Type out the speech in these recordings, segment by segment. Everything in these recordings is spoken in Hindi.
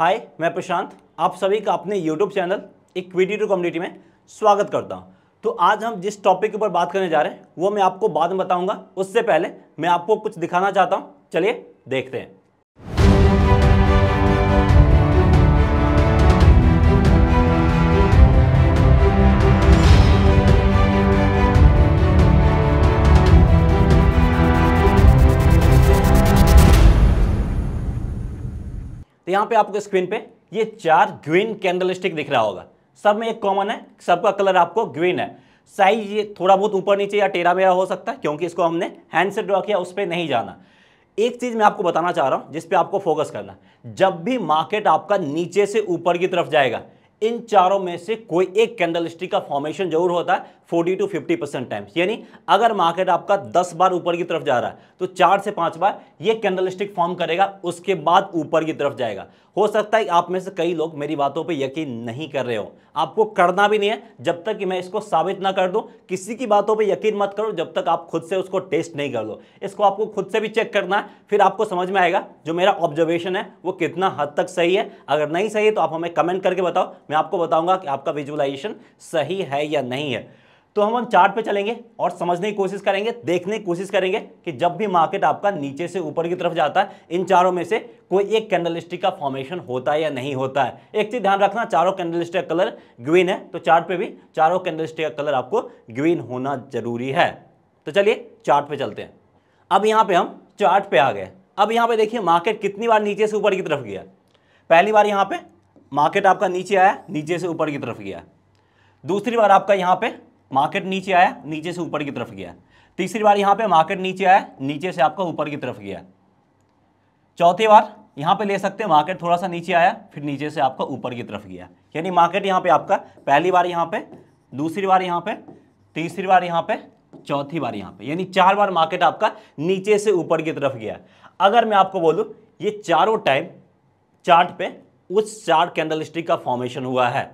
हाय मैं प्रशांत आप सभी का अपने YouTube channel Equity to Community में स्वागत करता हूं तो आज हम जिस टॉपिक के ऊपर बात करने जा रहे हैं वो मैं आपको बाद में बताऊंगा उससे पहले मैं आपको कुछ दिखाना चाहता हूं चलिए देखते हैं तो यहाँ पे आपको स्क्रीन पे ये चार ग्रीन कैंडल दिख रहा होगा सब में एक कॉमन है सबका कलर आपको ग्रीन है साइज ये थोड़ा बहुत ऊपर नीचे या टेरा मेरा हो सकता है क्योंकि इसको हमने हैंड से ड्रॉ किया उस पर नहीं जाना एक चीज़ मैं आपको बताना चाह रहा हूँ जिस पे आपको फोकस करना जब भी मार्केट आपका नीचे से ऊपर की तरफ जाएगा इन चारों में से कोई एक कैंडल स्टिक का फॉर्मेशन जरूर होता है 40 टू 50 परसेंट टाइम्स यानी अगर मार्केट आपका 10 बार ऊपर की तरफ जा रहा है तो चार से पांच बार ये कैंडल स्टिक फॉर्म करेगा उसके बाद ऊपर की तरफ जाएगा हो सकता है आप में से कई लोग मेरी बातों पे यकीन नहीं कर रहे हो आपको करना भी नहीं है जब तक कि मैं इसको साबित ना कर दूं किसी की बातों पे यकीन मत करो जब तक आप खुद से उसको टेस्ट नहीं कर दो इसको आपको खुद से भी चेक करना है फिर आपको समझ में आएगा जो मेरा ऑब्जर्वेशन है वो कितना हद तक सही है अगर नहीं सही है तो आप हमें कमेंट करके बताओ मैं आपको बताऊँगा कि आपका विजुअलाइजेशन सही है या नहीं है तो हम हम चार्ट पे चलेंगे और समझने की कोशिश करेंगे देखने की कोशिश करेंगे कि जब भी मार्केट आपका नीचे से ऊपर की तरफ जाता है इन चारों में से कोई एक कैंडलस्टिक का फॉर्मेशन होता है या नहीं होता है एक चीज़ ध्यान रखना चारों कैंडलस्टिक का कलर ग्रीन है तो चार्ट पे भी चारों कैंडलस्टिक का कलर आपको ग्रीन होना जरूरी है तो चलिए चार्ट पे चलते हैं अब यहाँ पे हम चार्ट पे आ गए अब यहाँ पे देखिए मार्केट कितनी बार नीचे से ऊपर की तरफ गया पहली बार यहाँ पे मार्केट आपका नीचे आया नीचे से ऊपर की तरफ गया दूसरी बार आपका यहाँ पे मार्केट नीचे आया नीचे से ऊपर की तरफ गया तीसरी बार यहाँ पे मार्केट नीचे आया नीचे से आपका ऊपर की तरफ गया चौथी बार यहां पे ले सकते हैं मार्केट थोड़ा सा नीचे आया फिर नीचे से आपका ऊपर की तरफ गया यानी मार्केट यहाँ पे आपका पहली बार यहाँ पे दूसरी बार यहां पे तीसरी बार यहां पे चौथी बार यहाँ पे यानी चार बार मार्केट आपका नीचे से ऊपर की तरफ गया अगर मैं आपको बोलूँ ये चारों टाइम चार्ट पे उस चार कैंडल स्टिक का फॉर्मेशन हुआ है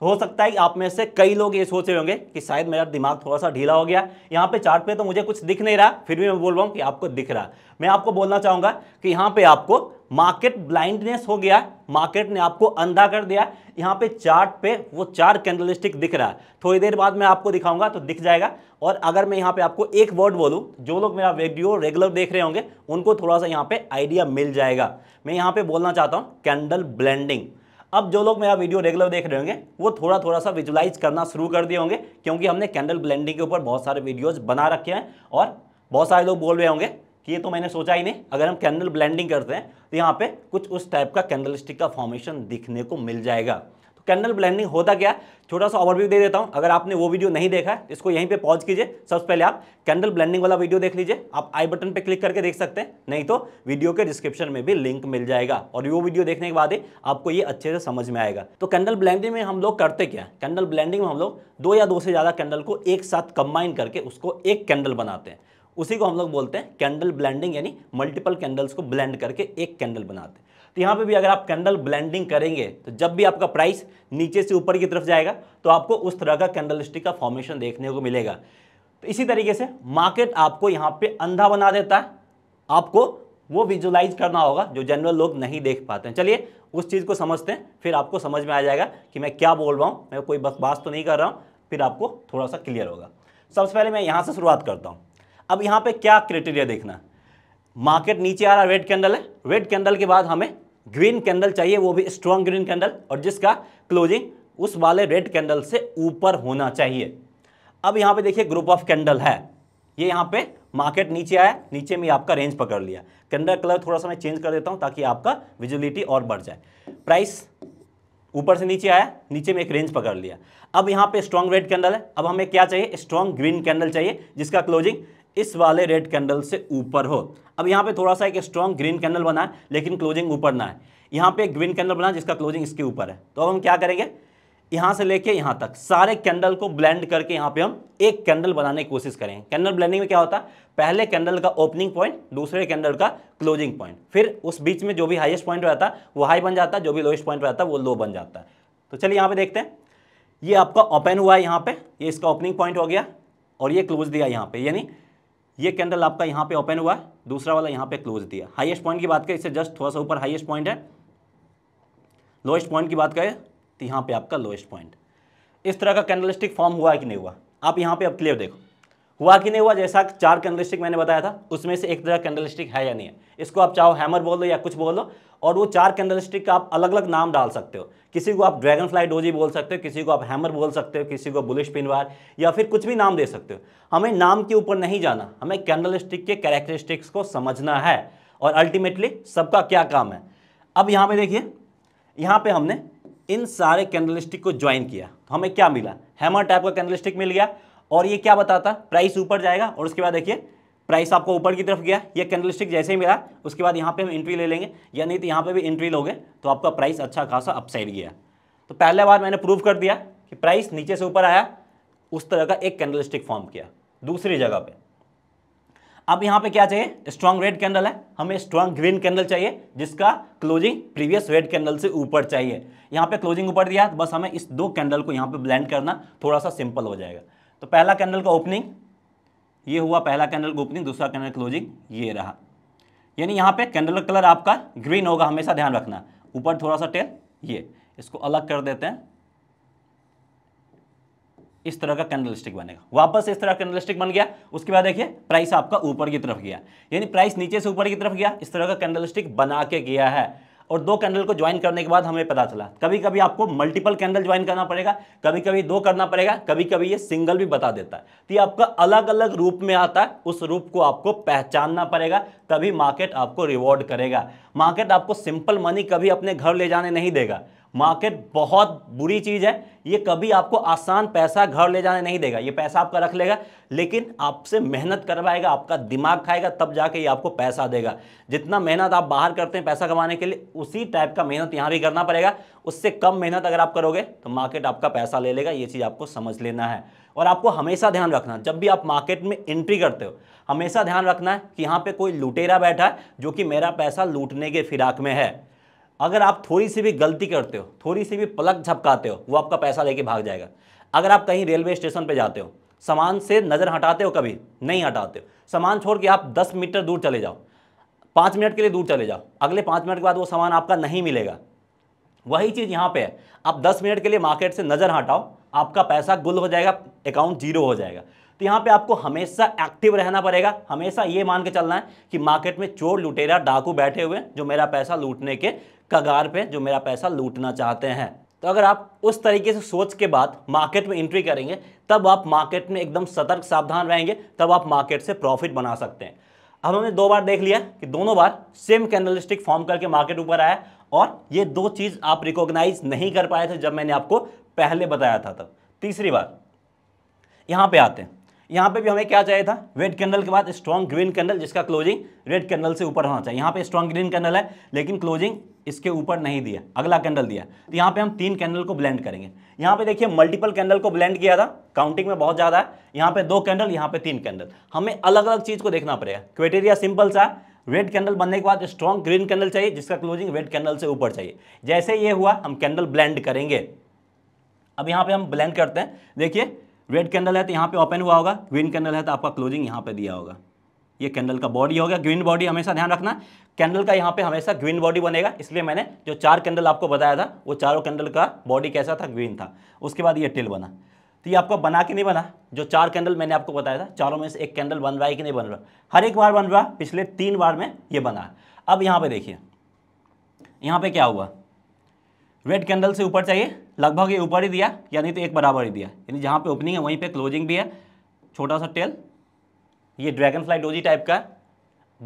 तो हो सकता है कि आप में से कई लोग ये सोच रहे होंगे कि शायद मेरा दिमाग थोड़ा सा ढीला हो गया यहाँ पे चार्ट पे तो मुझे कुछ दिख नहीं रहा फिर भी मैं बोल रहा हूँ कि आपको दिख रहा मैं आपको बोलना चाहूँगा कि यहाँ पे आपको मार्केट ब्लाइंडनेस हो गया मार्केट ने आपको अंधा कर दिया यहाँ पे चार्ट पे वो चार कैंडलिस्टिक दिख रहा है थोड़ी देर बाद मैं आपको दिखाऊंगा तो दिख जाएगा और अगर मैं यहाँ पे आपको एक वर्ड बोलूँ जो लोग मेरा वीडियो रेगुलर देख रहे होंगे उनको थोड़ा सा यहाँ पे आइडिया मिल जाएगा मैं यहाँ पे बोलना चाहता हूँ कैंडल ब्लेंडिंग अब जो लोग मेरा वीडियो रेगुलर देख रहे होंगे वो थोड़ा थोड़ा सा विजुलाइज करना शुरू कर दिए होंगे क्योंकि हमने कैंडल ब्लेंडिंग के ऊपर बहुत सारे वीडियोज बना रखे हैं और बहुत सारे लोग बोल रहे होंगे कि ये तो मैंने सोचा ही नहीं अगर हम कैंडल ब्लेंडिंग करते हैं तो यहाँ पे कुछ उस टाइप का कैंडल स्टिक का फॉर्मेशन दिखने को मिल जाएगा कैंडल ब्लैंडिंग होता क्या छोटा सा ओवरव्यू दे देता हूँ अगर आपने वो वीडियो नहीं देखा है इसको यहीं पे पॉज कीजिए सबसे पहले आप कैंडल ब्लैंडिंग वाला वीडियो देख लीजिए आप आई बटन पे क्लिक करके देख सकते हैं नहीं तो वीडियो के डिस्क्रिप्शन में भी लिंक मिल जाएगा और वो वीडियो देखने के बाद ही आपको ये अच्छे से समझ में आएगा तो कैंडल ब्लैंडिंग में हम लोग करते क्या कैंडल ब्लैंडिंग में हम लोग दो या दो से ज़्यादा कैंडल को एक साथ कंबाइन करके उसको एक कैंडल बनाते हैं उसी को हम लोग बोलते हैं कैंडल ब्लैंडिंग यानी मल्टीपल कैंडल्स को ब्लैंड करके एक कैंडल बनाते हैं तो यहाँ पे भी अगर आप कैंडल ब्लेंडिंग करेंगे तो जब भी आपका प्राइस नीचे से ऊपर की तरफ जाएगा तो आपको उस तरह का कैंडल स्टिक का फॉर्मेशन देखने को मिलेगा तो इसी तरीके से मार्केट आपको यहाँ पे अंधा बना देता है आपको वो विजुलाइज करना होगा जो जनरल लोग नहीं देख पाते हैं चलिए उस चीज़ को समझते हैं फिर आपको समझ में आ जाएगा कि मैं क्या बोल रहा हूँ मैं कोई बकवास तो नहीं कर रहा हूँ फिर आपको थोड़ा सा क्लियर होगा सबसे पहले मैं यहाँ से शुरुआत करता हूँ अब यहाँ पे क्या क्राइटेरिया देखना मार्केट नीचे आ रहा रेड कैंडल है रेड कैंडल के बाद हमें ग्रीन कैंडल चाहिए वो भी स्ट्रॉन्ग ग्रीन कैंडल और जिसका क्लोजिंग उस वाले रेड कैंडल से ऊपर होना चाहिए अब यहाँ पे देखिए ग्रुप ऑफ कैंडल है ये यहाँ पे मार्केट नीचे आया नीचे में आपका रेंज पकड़ लिया कैंडल कलर थोड़ा सा मैं चेंज कर देता हूँ ताकि आपका विजिबिलिटी और बढ़ जाए प्राइस ऊपर से नीचे आया नीचे में एक रेंज पकड़ लिया अब यहाँ पे स्ट्रॉन्ग रेड कैंडल है अब हमें क्या चाहिए स्ट्रॉन्ग ग्रीन कैंडल चाहिए जिसका क्लोजिंग इस वाले रेड कैंडल से ऊपर हो अब यहाँ पे थोड़ा सा एक स्ट्रॉन्ग ग्रीन कैंडल बना है लेकिन क्लोजिंग ऊपर ना है यहाँ पे एक ग्रीन कैंडल बना है जिसका क्लोजिंग इसके ऊपर है तो अब हम क्या करेंगे यहाँ से लेके यहाँ तक सारे कैंडल को ब्लेंड करके यहाँ पे हम एक कैंडल बनाने की कोशिश करेंगे कैंडल ब्लेंडिंग में क्या होता है पहले कैंडल का ओपनिंग पॉइंट दूसरे कैंडल का क्लोजिंग पॉइंट फिर उस बीच में जो भी हाईएस्ट पॉइंट रहता है वो हाई बन जाता है जो भी लोएस्ट पॉइंट रहता है वो लो बन जाता है तो चलिए यहाँ पे देखते हैं ये आपका ओपन हुआ है यहाँ पे ये इसका ओपनिंग पॉइंट हो गया और ये क्लोज दिया यहाँ पे यानी ये कैंडल आपका यहाँ पे ओपन हुआ है दूसरा वाला यहाँ पे क्लोज दिया हाईएस्ट पॉइंट की बात करें इससे जस्ट थोड़ा सा ऊपर हाईएस्ट पॉइंट है लोएस्ट पॉइंट की बात करें तो यहाँ पे आपका लोएस्ट पॉइंट इस तरह का कैंडल स्टिक फॉर्म हुआ है कि नहीं हुआ आप यहाँ पे अब क्लियर देखो हुआ कि नहीं हुआ जैसा चार कैंडलस्टिक मैंने बताया था उसमें से एक तरह कैंडलस्टिक है या नहीं है इसको आप चाहो हैमर बोल दो या कुछ बोल दो और वो चार कैंडलस्टिक का आप अलग अलग नाम डाल सकते हो किसी को आप ड्रैगन फ्लाई डोजी बोल सकते हो किसी को आप हैमर बोल सकते हो किसी को बुलिश पिनवार या फिर कुछ भी नाम दे सकते हो हमें नाम के ऊपर नहीं जाना हमें कैंडलस्टिक के कैरेक्टरिस्टिक्स को समझना है और अल्टीमेटली सबका क्या काम है अब यहाँ पे देखिए यहाँ पे हमने इन सारे कैंडलस्टिक को ज्वाइन किया तो हमें क्या मिला हैमर टाइप का कैंडलस्टिक मिल गया और ये क्या बताता प्राइस ऊपर जाएगा और उसके बाद देखिए प्राइस आपको ऊपर की तरफ गया ये कैंडल स्टिक जैसे ही मिला उसके बाद यहाँ पे हम एंट्री ले लेंगे या नहीं तो यहाँ पे भी एंट्री लोगे तो आपका प्राइस अच्छा खासा अपसाइड गया तो पहले बार मैंने प्रूव कर दिया कि प्राइस नीचे से ऊपर आया उस तरह का एक कैंडल स्टिक फॉर्म किया दूसरी जगह पर अब यहाँ पर क्या चाहिए स्ट्रॉन्ग रेड कैंडल है हमें स्ट्रॉन्ग ग्रीन कैंडल चाहिए जिसका क्लोजिंग प्रीवियस रेड कैंडल से ऊपर चाहिए यहाँ पर क्लोजिंग ऊपर दिया तो बस हमें इस दो कैंडल को यहाँ पर ब्लैंड करना थोड़ा सा सिंपल हो जाएगा तो पहला कैंडल का ओपनिंग ये हुआ पहला कैंडल का ओपनिंग दूसरा कैंडल क्लोजिंग ये रहा यानी यहाँ पे कैंडल का कलर आपका ग्रीन होगा हमेशा ध्यान रखना ऊपर थोड़ा सा टेल ये इसको अलग कर देते हैं इस तरह का कैंडल स्टिक बनेगा वापस इस तरह कैंडल स्टिक बन गया उसके बाद देखिए प्राइस आपका ऊपर की तरफ गया यानी प्राइस नीचे से ऊपर की तरफ गया इस तरह का कैंडल स्टिक बना के गया है और दो कैंडल को ज्वाइन करने के बाद हमें पता चला कभी कभी आपको मल्टीपल कैंडल ज्वाइन करना पड़ेगा कभी कभी दो करना पड़ेगा कभी कभी ये सिंगल भी बता देता है तो ये आपका अलग अलग रूप में आता है उस रूप को आपको पहचानना पड़ेगा तभी मार्केट आपको रिवॉर्ड करेगा मार्केट आपको सिंपल मनी कभी अपने घर ले जाने नहीं देगा मार्केट बहुत बुरी चीज़ है ये कभी आपको आसान पैसा घर ले जाने नहीं देगा ये पैसा आपका रख लेगा लेकिन आपसे मेहनत करवाएगा आपका दिमाग खाएगा तब जाके ये आपको पैसा देगा जितना मेहनत आप बाहर करते हैं पैसा कमाने के लिए उसी टाइप का मेहनत यहाँ भी करना पड़ेगा उससे कम मेहनत अगर आप करोगे तो मार्केट आपका पैसा ले लेगा ये चीज़ आपको समझ लेना है और आपको हमेशा ध्यान रखना जब भी आप मार्केट में एंट्री करते हो हमेशा ध्यान रखना है कि यहाँ पर कोई लुटेरा बैठा है जो कि मेरा पैसा लूटने के फिराक में है अगर आप थोड़ी सी भी गलती करते हो थोड़ी सी भी पलक झपकाते हो वो आपका पैसा लेके भाग जाएगा अगर आप कहीं रेलवे स्टेशन पे जाते हो सामान से नज़र हटाते हो कभी नहीं हटाते हो सामान छोड़ के आप दस मीटर दूर चले जाओ पाँच मिनट के लिए दूर चले जाओ अगले पाँच मिनट के बाद वो सामान आपका नहीं मिलेगा वही चीज़ यहाँ पे है आप दस मिनट के लिए मार्केट से नज़र हटाओ आपका पैसा गुल हो जाएगा अकाउंट जीरो हो जाएगा तो यहाँ पे आपको हमेशा एक्टिव रहना पड़ेगा हमेशा ये मान के चलना है कि मार्केट में चोर लुटेरा डाकू बैठे हुए हैं जो मेरा पैसा लूटने के कगार पे जो मेरा पैसा लूटना चाहते हैं तो अगर आप उस तरीके से सोच के बाद मार्केट में एंट्री करेंगे तब आप मार्केट में एकदम सतर्क सावधान रहेंगे तब आप मार्केट से प्रॉफिट बना सकते हैं अब हमने दो बार देख लिया कि दोनों बार सेम कैनलिस्टिक फॉर्म करके मार्केट ऊपर आया और ये दो चीज़ आप रिकॉग्नाइज नहीं कर पाए थे जब मैंने आपको पहले बताया था तब तीसरी बार यहां पे आते हैं यहाँ पे भी हमें क्या चाहिए था रेड कैंडल के बाद स्ट्रॉन्ग ग्रीन कैंडल जिसका क्लोजिंग रेड कैंडल से ऊपर होना चाहिए यहाँ पे स्ट्रॉन्ग ग्रीन कैंडल है लेकिन क्लोजिंग इसके ऊपर नहीं दिया अगला कैंडल दिया तो यहाँ पे हम तीन कैंडल को ब्लेंड करेंगे यहाँ पे देखिए मल्टीपल कैंडल को ब्लेंड किया था काउंटिंग में बहुत ज़्यादा है यहाँ पे दो कैंडल यहाँ पे तीन कैंडल हमें अलग अलग चीज़ को देखना पड़ेगा क्राइटेरिया सिंपल सा रेड कैंडल बनने के बाद स्ट्रॉन्ग ग्रीन कैंडल चाहिए जिसका क्लोजिंग रेड कैंडल से ऊपर चाहिए जैसे ये हुआ हम कैंडल ब्लेंड करेंगे अब यहाँ पे हम ब्लेंड करते हैं देखिए रेड कैंडल है तो यहाँ पे ओपन हुआ होगा ग्रीन कैंडल है तो आपका क्लोजिंग यहाँ पे दिया होगा ये कैंडल का बॉडी हो गया ग्रीन बॉडी हमेशा ध्यान रखना कैंडल का यहाँ पे हमेशा ग्रीन बॉडी बनेगा इसलिए मैंने जो चार कैंडल आपको बताया था वो चारों कैंडल का बॉडी कैसा था ग्रीन था उसके बाद ये टिल बना तो ये आपका बना कि नहीं बना जो चार कैंडल मैंने आपको बताया था चारों में से एक कैंडल बन रहा है कि नहीं बन रहा हर एक बार बन रहा पिछले तीन बार में ये बना अब यहाँ पर देखिए यहाँ पर क्या हुआ रेड कैंडल से ऊपर चाहिए लगभग ये ऊपर ही दिया यानी तो एक बराबर ही दिया यानी जहाँ पे ओपनिंग है वहीं पे क्लोजिंग भी है छोटा सा टेल ये ड्रैगन फ्लाई डोजी टाइप का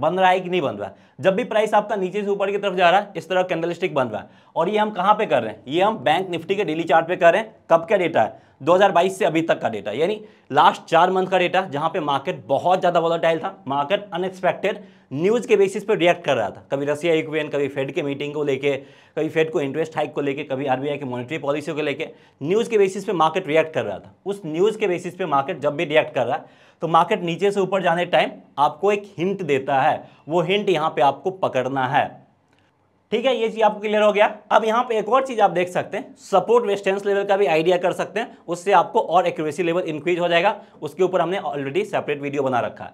बन रहा है कि नहीं बन रहा जब भी प्राइस आपका नीचे से ऊपर की तरफ जा रहा है इस तरह कैंडल स्टिक बन रहा है और ये हम कहाँ पे कर रहे हैं ये हम बैंक निफ्टी के डेली चार्ट पे कर रहे हैं कब का डेटा है 2022 से अभी तक का डेटा यानी लास्ट चार मंथ का डेटा जहां पे मार्केट बहुत ज़्यादा वॉलोटाइल था मार्केट अनएक्सपेक्टेड न्यूज़ के बेसिस पे रिएक्ट कर रहा था कभी रसिया यूक्रेन कभी फेड के मीटिंग को लेके कभी फेड को इंटरेस्ट हाइक को लेके कभी आरबीआई की मॉनिटरी पॉलिसी को लेके न्यूज़ के बेसिस पे मार्केट रिएक्ट कर रहा था उस न्यूज़ के बेसिस पे मार्केट जब भी रिएक्ट कर रहा है तो मार्केट नीचे से ऊपर जाने टाइम आपको एक हिंट देता है वो हिंट यहाँ पे आपको पकड़ना है ठीक है ये चीज आपको क्लियर हो गया अब यहाँ पे एक और चीज आप देख सकते हैं सपोर्ट वेस्टेंस लेवल का भी आइडिया कर सकते हैं उससे आपको और एक्यूरेसी लेवल इंक्रीज हो जाएगा उसके ऊपर हमने ऑलरेडी सेपरेट वीडियो बना रखा है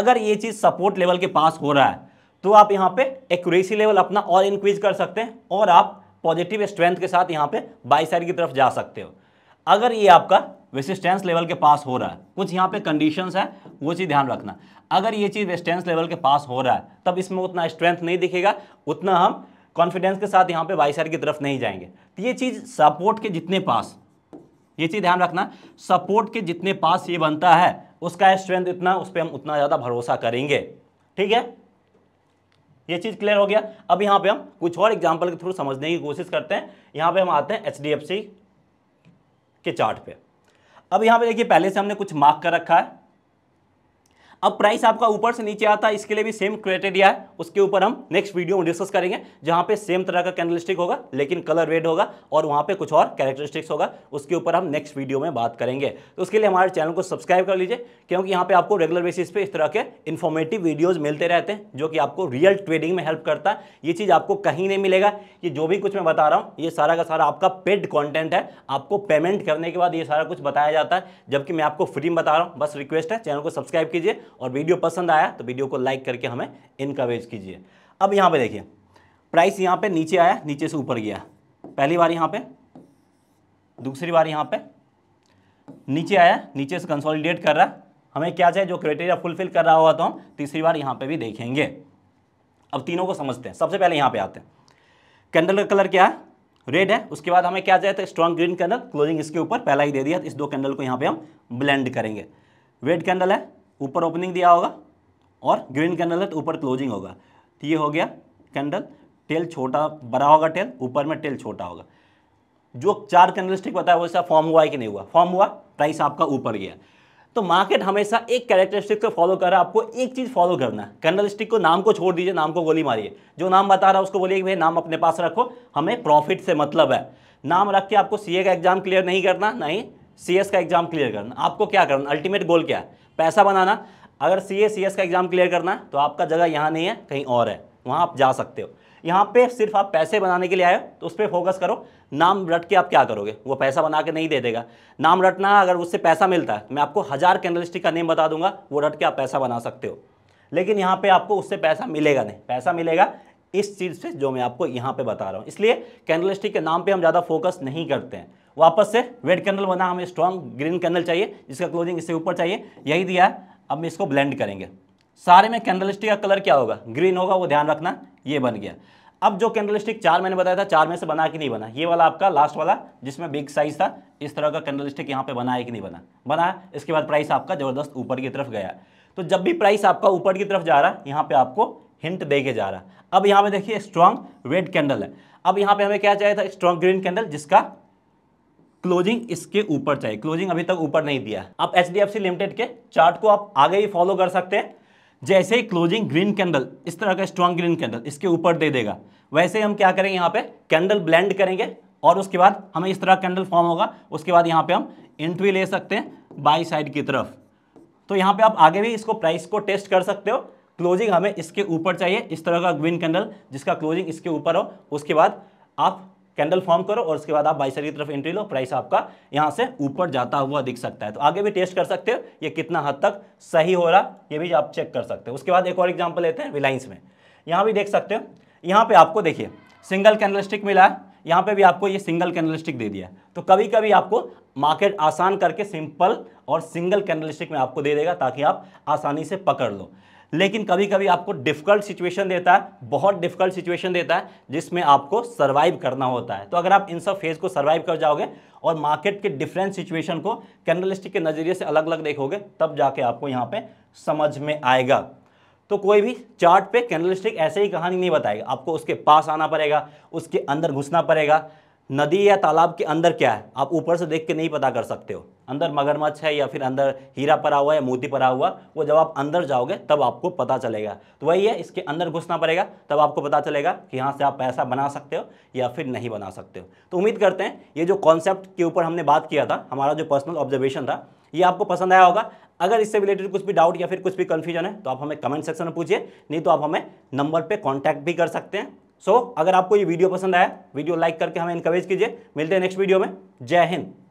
अगर ये चीज सपोर्ट लेवल के पास हो रहा है तो आप यहाँ पे एक्यूरेसी लेवल अपना और इंक्रीज कर सकते हैं और आप पॉजिटिव स्ट्रेंथ के साथ यहाँ पे बाई साइड की तरफ जा सकते हो अगर ये आपका रेसिस्टेंस लेवल के पास हो रहा है कुछ यहाँ पे कंडीशंस है वो चीज़ ध्यान रखना अगर ये चीज़ वेस्टेंस लेवल के पास हो रहा है तब इसमें उतना स्ट्रेंथ नहीं दिखेगा उतना हम कॉन्फिडेंस के साथ यहाँ पे बाई साइड की तरफ नहीं जाएंगे तो ये चीज़ सपोर्ट के जितने पास ये चीज़ ध्यान रखना सपोर्ट के जितने पास ये बनता है उसका स्ट्रेंथ इतना उस पर हम उतना ज़्यादा भरोसा करेंगे ठीक है ये चीज़ क्लियर हो गया अब यहाँ पे हम कुछ और एग्जाम्पल के थ्रू समझने की कोशिश करते हैं यहाँ पे हम आते हैं एच के चार्ट पे अब यहाँ पे देखिए पहले से हमने कुछ मार्क कर रखा है अब प्राइस आपका ऊपर से नीचे आता है इसके लिए भी सेम क्राइटेरिया है उसके ऊपर हम नेक्स्ट वीडियो में डिस्कस करेंगे जहाँ पे सेम तरह का कैंडलस्टिक होगा लेकिन कलर रेड होगा और वहाँ पे कुछ और कैरेक्टरिस्टिक्स होगा उसके ऊपर हम नेक्स्ट वीडियो में बात करेंगे तो उसके लिए हमारे चैनल को सब्सक्राइब कर लीजिए क्योंकि यहाँ पर आपको रेगुलर बेसिस पे इस तरह के इन्फॉर्मेटिव वीडियोज मिलते रहते हैं जो कि आपको रियल ट्रेडिंग में हेल्प करता है ये चीज़ आपको कहीं नहीं मिलेगा कि जो भी कुछ मैं बता रहा हूँ ये सारा का सारा आपका पेड कॉन्टेंट है आपको पेमेंट करने के बाद ये सारा कुछ बताया जाता है जबकि मैं आपको फ्री में बता रहा हूँ बस रिक्वेस्ट है चैनल को सब्सक्राइब कीजिए और वीडियो पसंद आया तो वीडियो को लाइक करके हमें इनकरेज कीजिए अब यहाँ पे देखिए प्राइस यहाँ पे नीचे आया नीचे से ऊपर गया पहली बार यहाँ पे दूसरी बार यहाँ पे नीचे आया नीचे से कंसोलिडेट कर रहा हमें क्या चाहिए जो क्राइटेरिया फुलफिल कर रहा हुआ तो हम तीसरी बार यहाँ पर भी देखेंगे अब तीनों को समझते हैं सबसे पहले यहाँ पर आते हैं कैंडल का कलर क्या है रेड है उसके बाद हमें क्या चाहिए तो स्ट्रॉन्ग ग्रीन कैंडल क्लोजिंग इसके ऊपर पहला ही दे दिया इस दो कैंडल को यहाँ पे हम ब्लेंड करेंगे वेड कैंडल है ऊपर ओपनिंग दिया होगा और ग्रीन कैंडल है तो ऊपर क्लोजिंग होगा तो ये हो गया कैंडल टेल छोटा बड़ा होगा टेल ऊपर में टेल छोटा होगा जो चार कैंडल स्टिक बताया वैसा फॉर्म हुआ है कि नहीं हुआ फॉर्म हुआ प्राइस आपका ऊपर गया तो मार्केट हमेशा एक कैरेक्टरिस्टिक को फॉलो कर रहा है आपको एक चीज़ फॉलो करना है कैंडल को नाम को छोड़ दीजिए नाम को गोली मारिए जो नाम बता रहा है उसको बोलिए कि भाई नाम अपने पास रखो हमें प्रॉफिट से मतलब है नाम रख के आपको सी का एग्जाम क्लियर नहीं करना नहीं सी का एग्जाम क्लियर करना आपको क्या करना अल्टीमेट गोल क्या है पैसा बनाना अगर सी ए सी एस का एग्ज़ाम क्लियर करना है तो आपका जगह यहाँ नहीं है कहीं और है वहाँ आप जा सकते हो यहाँ पे सिर्फ आप पैसे बनाने के लिए आए हो तो उस पर फोकस करो नाम रट के आप क्या करोगे वो पैसा बना के नहीं दे देगा नाम रटना अगर उससे पैसा मिलता है तो मैं आपको हज़ार कैनलिस्टिक का नेम बता दूंगा वो रट के आप पैसा बना सकते हो लेकिन यहाँ पे आपको उससे पैसा मिलेगा नहीं पैसा मिलेगा इस चीज़ से जो मैं आपको यहाँ पे बता रहा हूँ इसलिए कैंडल स्टिक के नाम पे हम ज़्यादा फोकस नहीं करते हैं वापस से रेड कैंडल बना हमें स्ट्रॉन्ग ग्रीन कैंडल चाहिए इसका क्लोजिंग इससे ऊपर चाहिए यही दिया अब हम इसको ब्लेंड करेंगे सारे में कैंडल का कलर क्या होगा ग्रीन होगा वो ध्यान रखना ये बन गया अब जो कैंडल स्टिक चार मैंने बताया था चार में से बना कि नहीं बना ये वाला आपका लास्ट वाला जिसमें बिग साइज था इस तरह का कैंडल स्टिक यहाँ पे बना है कि नहीं बना बना इसके बाद प्राइस आपका ज़बरदस्त ऊपर की तरफ गया तो जब भी प्राइस आपका ऊपर की तरफ जा रहा है यहाँ पे आपको हिंट दे के जा रहा है अब यहाँ पे देखिए स्ट्रॉन्ग रेड कैंडल है अब यहाँ पे हमें क्या चाहिए था स्ट्रॉन्ग ग्रीन कैंडल जिसका क्लोजिंग इसके ऊपर चाहिए क्लोजिंग अभी तक ऊपर नहीं दिया अब एच लिमिटेड के चार्ट को आप आगे ही फॉलो कर सकते हैं जैसे ही क्लोजिंग ग्रीन कैंडल इस तरह का स्ट्रॉन्ग ग्रीन कैंडल इसके ऊपर दे देगा वैसे हम क्या करेंगे यहाँ पे कैंडल ब्लेंड करेंगे और उसके बाद हमें इस तरह कैंडल फॉर्म होगा उसके बाद यहाँ पे हम एंट्री ले सकते हैं बाई साइड की तरफ तो यहाँ पे आप आगे भी इसको प्राइस को टेस्ट कर सकते हो क्लोजिंग हमें इसके ऊपर चाहिए इस तरह का ग्रीन कैंडल जिसका क्लोजिंग इसके ऊपर हो उसके बाद आप कैंडल फॉर्म करो और उसके बाद आप बाइसर की तरफ एंट्री लो प्राइस आपका यहाँ से ऊपर जाता हुआ दिख सकता है तो आगे भी टेस्ट कर सकते हो ये कितना हद तक सही हो रहा ये भी आप चेक कर सकते हो उसके बाद एक और एग्जाम्पल लेते हैं रिलायंस में यहाँ भी देख सकते हो यहाँ पे आपको देखिए सिंगल कैंडल स्टिक मिला है यहाँ पे भी आपको ये सिंगल कैंडल स्टिक दे दिया तो कभी कभी आपको मार्केट आसान करके सिंपल और सिंगल कैंडल स्टिक में आपको दे देगा ताकि आप आसानी से पकड़ लो लेकिन कभी कभी आपको डिफ़िकल्ट सिचुएशन देता है बहुत डिफ़िकल्ट सिचुएशन देता है जिसमें आपको सर्वाइव करना होता है तो अगर आप इन सब फेज़ को सर्वाइव कर जाओगे और मार्केट के डिफरेंट सिचुएशन को कैनलिस्टिक के नज़रिए से अलग अलग देखोगे तब जाके आपको यहाँ पर समझ में आएगा तो कोई भी चार्ट पे कैनलिस्टिक ऐसे ही कहानी नहीं बताएगा आपको उसके पास आना पड़ेगा उसके अंदर घुसना पड़ेगा नदी या तालाब के अंदर क्या है आप ऊपर से देख के नहीं पता कर सकते हो अंदर मगरमच्छ है या फिर अंदर हीरा परा हुआ या मोती परा हुआ वो जब आप अंदर जाओगे तब आपको पता चलेगा तो वही है इसके अंदर घुसना पड़ेगा तब आपको पता चलेगा कि यहाँ से आप पैसा बना सकते हो या फिर नहीं बना सकते हो तो उम्मीद करते हैं ये जो कॉन्सेप्ट के ऊपर हमने बात किया था हमारा जो पर्सनल ऑब्जर्वेशन था ये आपको पसंद आया होगा अगर इससे रिलेटेड कुछ भी डाउट या फिर कुछ भी कन्फ्यूजन है तो आप हमें कमेंट सेक्शन में पूछिए नहीं तो आप हमें नंबर पर कॉन्टैक्ट भी कर सकते हैं सो so, अगर आपको ये वीडियो पसंद आया वीडियो लाइक करके हमें इनकरेज कीजिए मिलते हैं नेक्स्ट वीडियो में जय हिंद